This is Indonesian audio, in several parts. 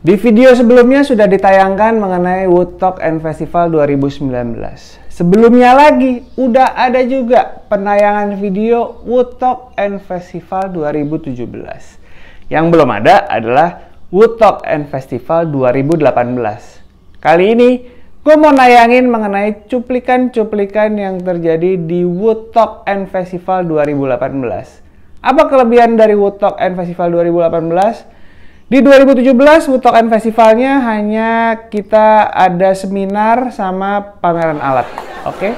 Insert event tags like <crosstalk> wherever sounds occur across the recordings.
Di video sebelumnya sudah ditayangkan mengenai Woodstock and Festival 2019. Sebelumnya lagi, udah ada juga penayangan video Woodstock and Festival 2017. Yang belum ada adalah Woodstock and Festival 2018. Kali ini, gue mau nayangin mengenai cuplikan-cuplikan yang terjadi di Woodstock and Festival 2018. Apa kelebihan dari Woodstock and Festival 2018? Di 2017 and Festivalnya hanya kita ada seminar sama pameran alat, oke? Okay?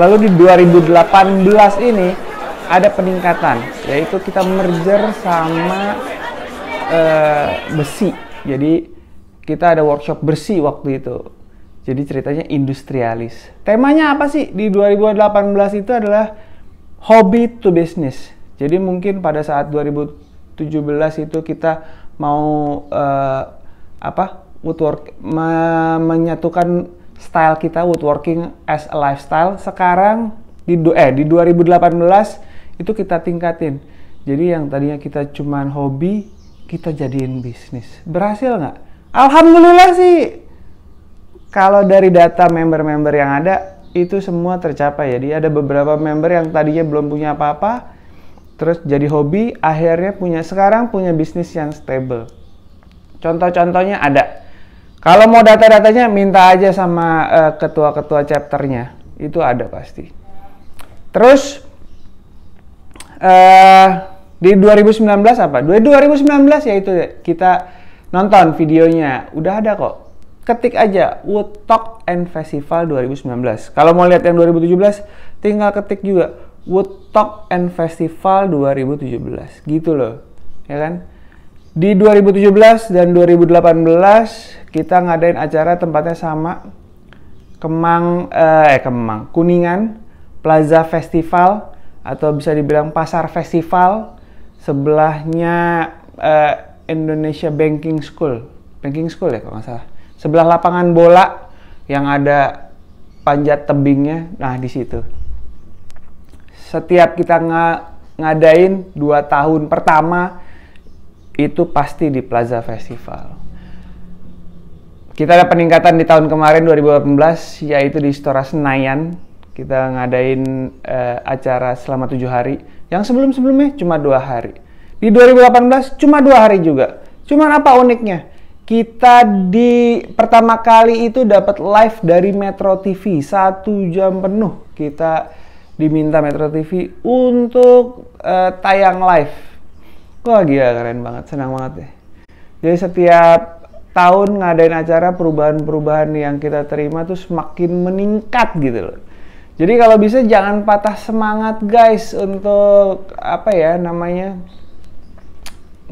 Lalu di 2018 ini ada peningkatan, yaitu kita merger sama uh, besi. Jadi kita ada workshop bersih waktu itu. Jadi ceritanya industrialis. Temanya apa sih di 2018 itu adalah hobby to business. Jadi mungkin pada saat 2000 belas itu kita mau uh, apa woodwork me menyatukan style kita woodworking as a lifestyle sekarang di eh di 2018 itu kita tingkatin jadi yang tadinya kita cuman hobi kita jadiin bisnis berhasil nggak alhamdulillah sih kalau dari data member-member yang ada itu semua tercapai ya. jadi ada beberapa member yang tadinya belum punya apa-apa terus jadi hobi, akhirnya punya sekarang punya bisnis yang stable. Contoh-contohnya ada. Kalau mau data-datanya minta aja sama uh, ketua-ketua chapternya, itu ada pasti. Terus uh, di 2019 apa? 2019 ya itu ya, kita nonton videonya, udah ada kok. Ketik aja Woodstock and Festival 2019. Kalau mau lihat yang 2017, tinggal ketik juga Woodstock and Festival 2017 gitu loh ya kan di 2017 dan 2018 kita ngadain acara tempatnya sama Kemang eh, eh Kemang Kuningan Plaza Festival atau bisa dibilang Pasar Festival sebelahnya eh, Indonesia Banking School Banking School ya kalau nggak salah sebelah lapangan bola yang ada panjat tebingnya nah di situ setiap kita nga, ngadain dua tahun pertama itu pasti di Plaza Festival. Kita ada peningkatan di tahun kemarin 2018 yaitu di Istora Senayan kita ngadain uh, acara selama tujuh hari. Yang sebelum-sebelumnya cuma dua hari. Di 2018 cuma dua hari juga. Cuman apa uniknya? Kita di pertama kali itu dapat live dari Metro TV satu jam penuh. Kita diminta Metro TV untuk uh, tayang live. kok lagi ya keren banget, senang banget deh. Jadi setiap tahun ngadain acara perubahan-perubahan yang kita terima tuh semakin meningkat gitu loh. Jadi kalau bisa jangan patah semangat guys untuk apa ya namanya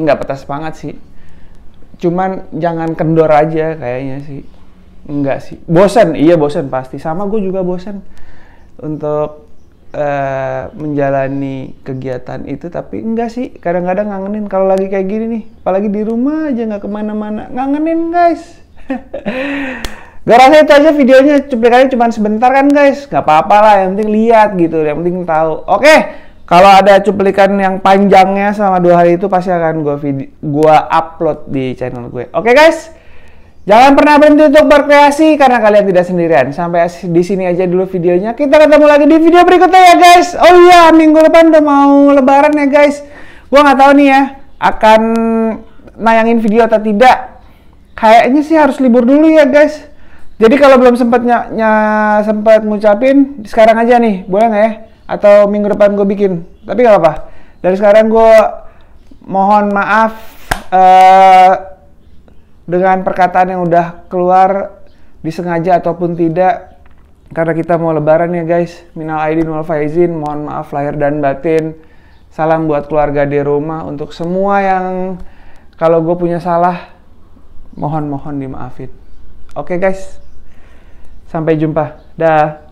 nggak patah semangat sih. Cuman jangan kendor aja kayaknya sih. Enggak sih. Bosen, iya bosen pasti. Sama gue juga bosen untuk Eh, menjalani kegiatan itu tapi enggak sih kadang-kadang ngangenin kalau lagi kayak gini nih apalagi di rumah aja nggak kemana-mana ngangenin guys <laughs> gak rasa itu aja videonya cuplikannya cuma sebentar kan guys nggak apa-apa lah yang penting lihat gitu yang penting tahu oke kalau ada cuplikan yang panjangnya selama dua hari itu pasti akan gue gua upload di channel gue oke guys Jangan pernah berhenti untuk berkreasi karena kalian tidak sendirian. Sampai di sini aja dulu videonya. Kita ketemu lagi di video berikutnya ya guys. Oh iya, minggu depan udah mau lebaran ya guys. Gua nggak tahu nih ya akan nayangin video atau tidak. Kayaknya sih harus libur dulu ya guys. Jadi kalau belum sempat ny-, sempat ngucapin sekarang aja nih, boleh nggak ya? Atau minggu depan gue bikin. Tapi nggak apa-apa. Dari sekarang gue mohon maaf. Uh, dengan perkataan yang udah keluar disengaja ataupun tidak karena kita mau lebaran ya guys minal aidin wal faizin mohon maaf lahir dan batin salam buat keluarga di rumah untuk semua yang kalau gue punya salah mohon mohon dimaafin oke okay guys sampai jumpa dah